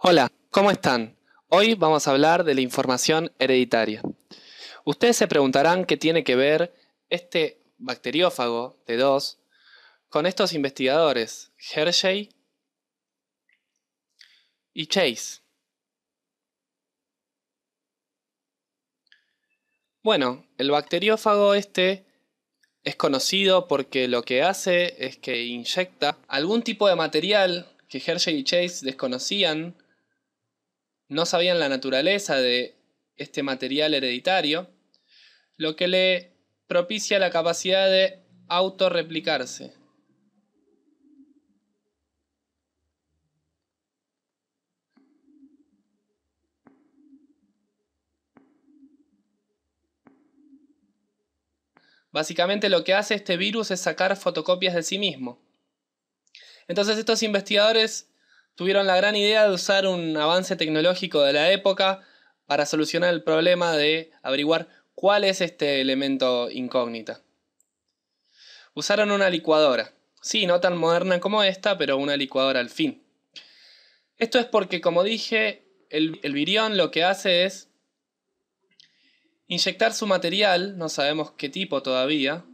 Hola, ¿cómo están? Hoy vamos a hablar de la información hereditaria. Ustedes se preguntarán qué tiene que ver este bacteriófago T2 con estos investigadores, Hershey y Chase. Bueno, el bacteriófago este es conocido porque lo que hace es que inyecta algún tipo de material que Hershey y Chase desconocían no sabían la naturaleza de este material hereditario, lo que le propicia la capacidad de autorreplicarse. Básicamente lo que hace este virus es sacar fotocopias de sí mismo. Entonces estos investigadores tuvieron la gran idea de usar un avance tecnológico de la época para solucionar el problema de averiguar cuál es este elemento incógnita. Usaron una licuadora. Sí, no tan moderna como esta, pero una licuadora al fin. Esto es porque, como dije, el, el virión lo que hace es inyectar su material, no sabemos qué tipo todavía,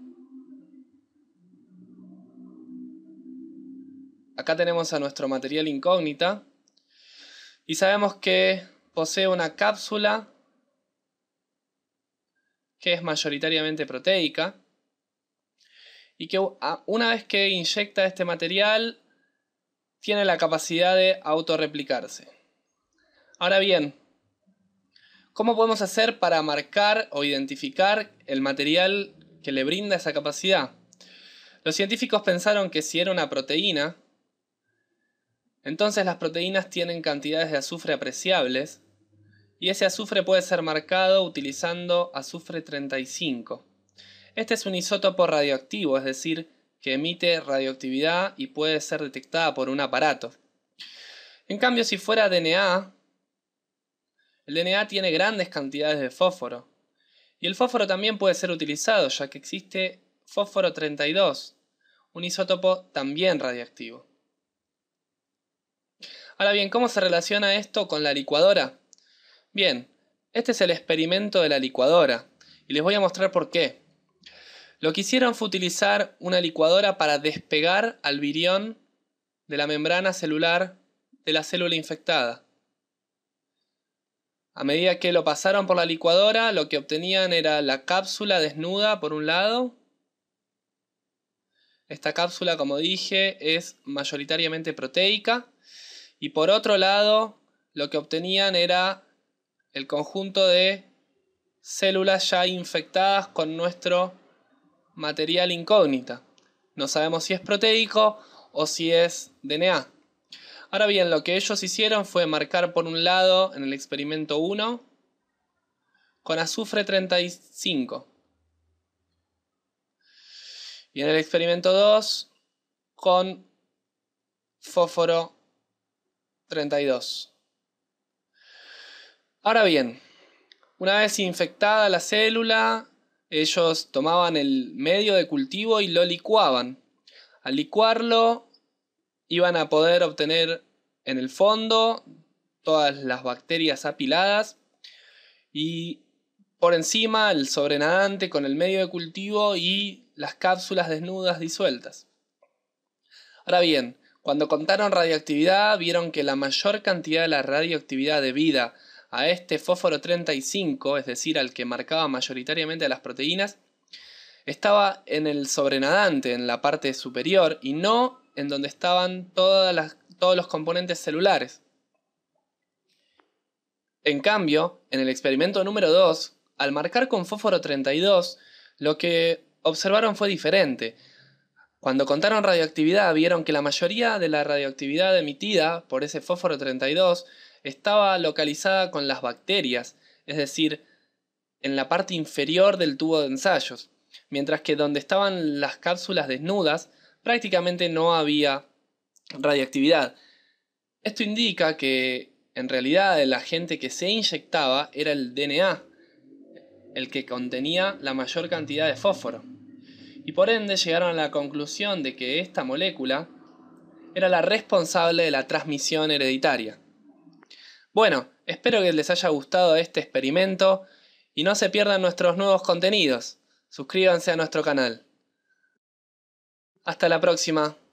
Acá tenemos a nuestro material incógnita y sabemos que posee una cápsula que es mayoritariamente proteica y que una vez que inyecta este material tiene la capacidad de autorreplicarse. Ahora bien, ¿cómo podemos hacer para marcar o identificar el material que le brinda esa capacidad? Los científicos pensaron que si era una proteína, entonces las proteínas tienen cantidades de azufre apreciables y ese azufre puede ser marcado utilizando azufre 35. Este es un isótopo radioactivo, es decir, que emite radioactividad y puede ser detectada por un aparato. En cambio, si fuera DNA, el DNA tiene grandes cantidades de fósforo. Y el fósforo también puede ser utilizado, ya que existe fósforo 32, un isótopo también radioactivo. Ahora bien, ¿cómo se relaciona esto con la licuadora? Bien, este es el experimento de la licuadora y les voy a mostrar por qué. Lo que hicieron fue utilizar una licuadora para despegar al virión de la membrana celular de la célula infectada. A medida que lo pasaron por la licuadora, lo que obtenían era la cápsula desnuda por un lado. Esta cápsula, como dije, es mayoritariamente proteica y por otro lado, lo que obtenían era el conjunto de células ya infectadas con nuestro material incógnita. No sabemos si es proteico o si es DNA. Ahora bien, lo que ellos hicieron fue marcar por un lado en el experimento 1 con azufre 35. Y en el experimento 2 con fósforo 32. Ahora bien, una vez infectada la célula, ellos tomaban el medio de cultivo y lo licuaban. Al licuarlo, iban a poder obtener en el fondo todas las bacterias apiladas y por encima el sobrenadante con el medio de cultivo y las cápsulas desnudas disueltas. Ahora bien, cuando contaron radioactividad, vieron que la mayor cantidad de la radioactividad debida a este fósforo 35, es decir, al que marcaba mayoritariamente a las proteínas, estaba en el sobrenadante, en la parte superior, y no en donde estaban todos los componentes celulares. En cambio, en el experimento número 2, al marcar con fósforo 32, lo que observaron fue diferente. Cuando contaron radioactividad vieron que la mayoría de la radioactividad emitida por ese fósforo 32 estaba localizada con las bacterias, es decir, en la parte inferior del tubo de ensayos, mientras que donde estaban las cápsulas desnudas prácticamente no había radioactividad. Esto indica que en realidad el agente que se inyectaba era el DNA, el que contenía la mayor cantidad de fósforo y por ende llegaron a la conclusión de que esta molécula era la responsable de la transmisión hereditaria. Bueno, espero que les haya gustado este experimento y no se pierdan nuestros nuevos contenidos. Suscríbanse a nuestro canal. Hasta la próxima.